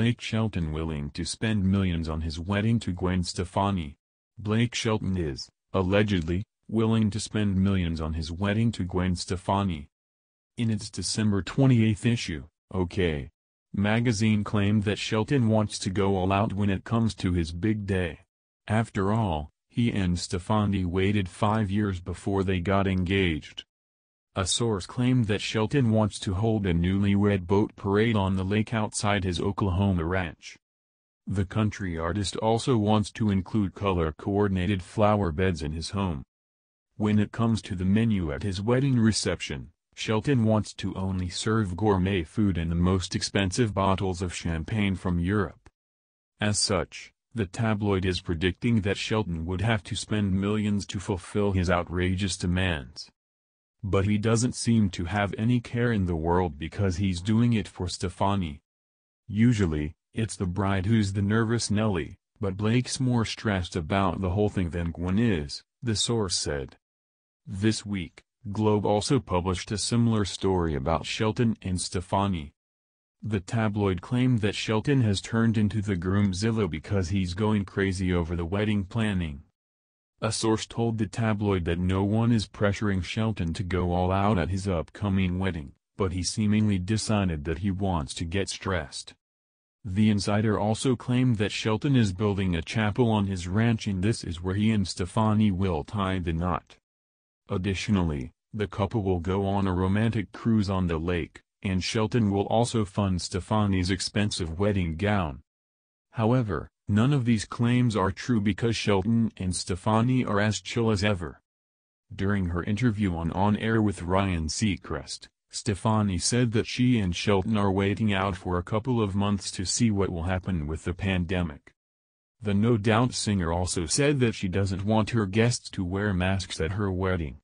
Blake Shelton willing to spend millions on his wedding to Gwen Stefani. Blake Shelton is, allegedly, willing to spend millions on his wedding to Gwen Stefani. In its December 28 issue, OK! magazine claimed that Shelton wants to go all out when it comes to his big day. After all, he and Stefani waited five years before they got engaged. A source claimed that Shelton wants to hold a newlywed boat parade on the lake outside his Oklahoma ranch. The country artist also wants to include color-coordinated flower beds in his home. When it comes to the menu at his wedding reception, Shelton wants to only serve gourmet food and the most expensive bottles of champagne from Europe. As such, the tabloid is predicting that Shelton would have to spend millions to fulfill his outrageous demands. But he doesn't seem to have any care in the world because he's doing it for Stefani. Usually, it's the bride who's the nervous Nelly, but Blake's more stressed about the whole thing than Gwen is, the source said. This week, Globe also published a similar story about Shelton and Stefani. The tabloid claimed that Shelton has turned into the groomzilla because he's going crazy over the wedding planning. A source told the tabloid that no one is pressuring Shelton to go all out at his upcoming wedding, but he seemingly decided that he wants to get stressed. The insider also claimed that Shelton is building a chapel on his ranch and this is where he and Stefani will tie the knot. Additionally, the couple will go on a romantic cruise on the lake, and Shelton will also fund Stefani's expensive wedding gown. However, None of these claims are true because Shelton and Stefani are as chill as ever. During her interview on On Air with Ryan Seacrest, Stefani said that she and Shelton are waiting out for a couple of months to see what will happen with the pandemic. The No Doubt singer also said that she doesn't want her guests to wear masks at her wedding.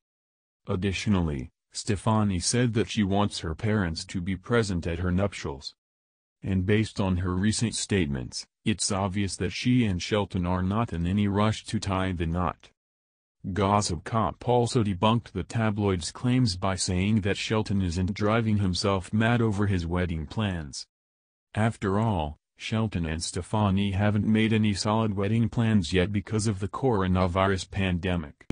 Additionally, Stefani said that she wants her parents to be present at her nuptials and based on her recent statements, it's obvious that she and Shelton are not in any rush to tie the knot. Gossip Cop also debunked the tabloid's claims by saying that Shelton isn't driving himself mad over his wedding plans. After all, Shelton and Stefani haven't made any solid wedding plans yet because of the coronavirus pandemic.